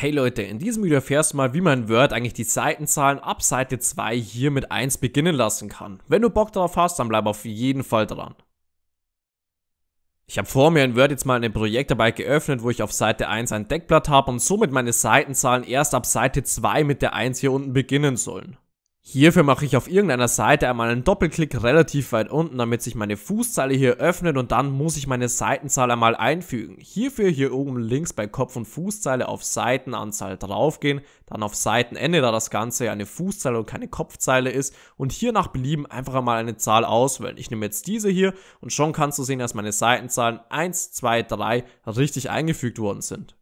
Hey Leute, in diesem Video erfährst du mal, wie man Word eigentlich die Seitenzahlen ab Seite 2 hier mit 1 beginnen lassen kann. Wenn du Bock darauf hast, dann bleib auf jeden Fall dran. Ich habe vor mir in Word jetzt mal ein Projekt dabei geöffnet, wo ich auf Seite 1 ein Deckblatt habe und somit meine Seitenzahlen erst ab Seite 2 mit der 1 hier unten beginnen sollen. Hierfür mache ich auf irgendeiner Seite einmal einen Doppelklick relativ weit unten, damit sich meine Fußzeile hier öffnet und dann muss ich meine Seitenzahl einmal einfügen. Hierfür hier oben links bei Kopf und Fußzeile auf Seitenanzahl draufgehen, dann auf Seitenende, da das Ganze eine Fußzeile und keine Kopfzeile ist und hier nach Belieben einfach einmal eine Zahl auswählen. Ich nehme jetzt diese hier und schon kannst du sehen, dass meine Seitenzahlen 1, 2, 3 richtig eingefügt worden sind.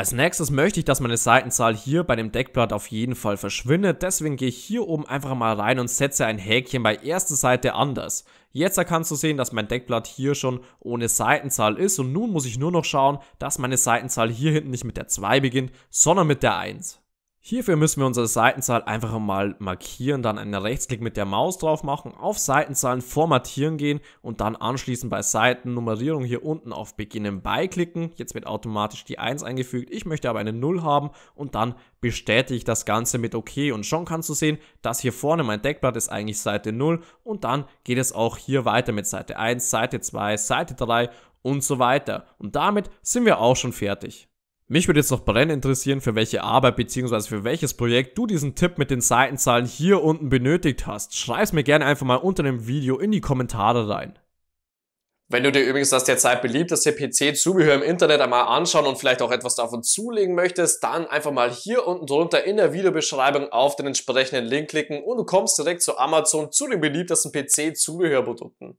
Als nächstes möchte ich, dass meine Seitenzahl hier bei dem Deckblatt auf jeden Fall verschwindet, deswegen gehe ich hier oben einfach mal rein und setze ein Häkchen bei erster Seite anders. Jetzt kannst du sehen, dass mein Deckblatt hier schon ohne Seitenzahl ist und nun muss ich nur noch schauen, dass meine Seitenzahl hier hinten nicht mit der 2 beginnt, sondern mit der 1. Hierfür müssen wir unsere Seitenzahl einfach mal markieren, dann einen Rechtsklick mit der Maus drauf machen, auf Seitenzahlen formatieren gehen und dann anschließend bei Seitennummerierung hier unten auf Beginnen beiklicken. Jetzt wird automatisch die 1 eingefügt, ich möchte aber eine 0 haben und dann bestätige ich das Ganze mit OK und schon kannst du sehen, dass hier vorne mein Deckblatt ist eigentlich Seite 0 und dann geht es auch hier weiter mit Seite 1, Seite 2, Seite 3 und so weiter. Und damit sind wir auch schon fertig. Mich würde jetzt noch brennend interessieren, für welche Arbeit bzw. für welches Projekt du diesen Tipp mit den Seitenzahlen hier unten benötigt hast. Schreib's mir gerne einfach mal unter dem Video in die Kommentare rein. Wenn du dir übrigens das derzeit beliebteste PC-Zubehör im Internet einmal anschauen und vielleicht auch etwas davon zulegen möchtest, dann einfach mal hier unten drunter in der Videobeschreibung auf den entsprechenden Link klicken und du kommst direkt zu Amazon zu den beliebtesten PC-Zubehörprodukten.